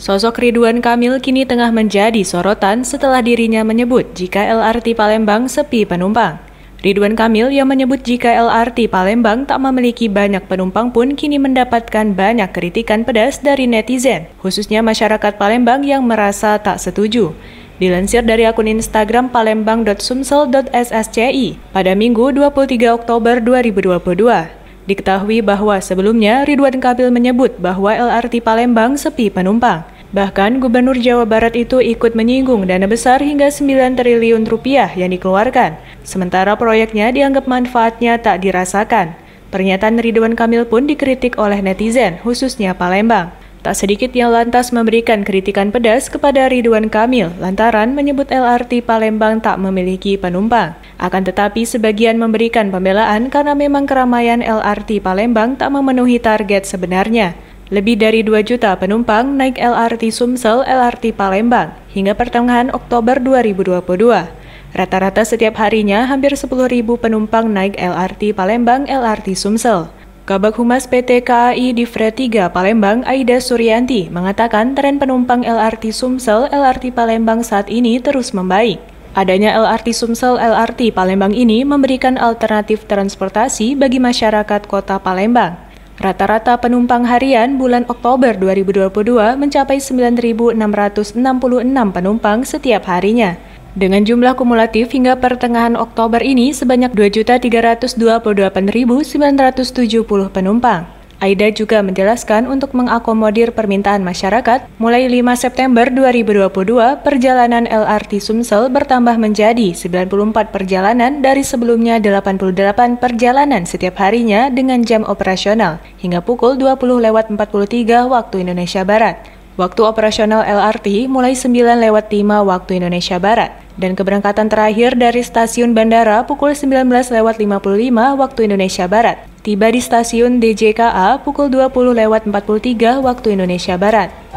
Sosok Ridwan Kamil kini tengah menjadi sorotan setelah dirinya menyebut jika LRT Palembang sepi penumpang. Ridwan Kamil yang menyebut jika LRT Palembang tak memiliki banyak penumpang pun kini mendapatkan banyak kritikan pedas dari netizen, khususnya masyarakat Palembang yang merasa tak setuju. Dilansir dari akun Instagram palembang.sumsel.ssci pada Minggu 23 Oktober 2022, Diketahui bahwa sebelumnya Ridwan Kamil menyebut bahwa LRT Palembang sepi penumpang. Bahkan Gubernur Jawa Barat itu ikut menyinggung dana besar hingga 9 triliun rupiah yang dikeluarkan, sementara proyeknya dianggap manfaatnya tak dirasakan. Pernyataan Ridwan Kamil pun dikritik oleh netizen, khususnya Palembang. Tak sedikit yang lantas memberikan kritikan pedas kepada Ridwan Kamil lantaran menyebut LRT Palembang tak memiliki penumpang. Akan tetapi sebagian memberikan pembelaan karena memang keramaian LRT Palembang tak memenuhi target sebenarnya. Lebih dari 2 juta penumpang naik LRT Sumsel LRT Palembang hingga pertengahan Oktober 2022. Rata-rata setiap harinya hampir 10.000 penumpang naik LRT Palembang LRT Sumsel. Kabak Humas PT KAI di Fret 3 Palembang, Aida Suryanti, mengatakan tren penumpang LRT Sumsel, LRT Palembang saat ini terus membaik. Adanya LRT Sumsel LRT Palembang ini memberikan alternatif transportasi bagi masyarakat kota Palembang. Rata-rata penumpang harian bulan Oktober 2022 mencapai 9.666 penumpang setiap harinya. Dengan jumlah kumulatif hingga pertengahan Oktober ini sebanyak 2.328.970 penumpang. Aida juga menjelaskan untuk mengakomodir permintaan masyarakat, mulai 5 September 2022 perjalanan LRT Sumsel bertambah menjadi 94 perjalanan dari sebelumnya 88 perjalanan setiap harinya dengan jam operasional hingga pukul 20.43 waktu Indonesia Barat. Waktu operasional LRT mulai 9 lewat 5 waktu Indonesia Barat dan keberangkatan terakhir dari stasiun bandara pukul 19 lewat 55 waktu Indonesia Barat. Tiba di stasiun DJKA pukul 20 lewat 43 waktu Indonesia Barat.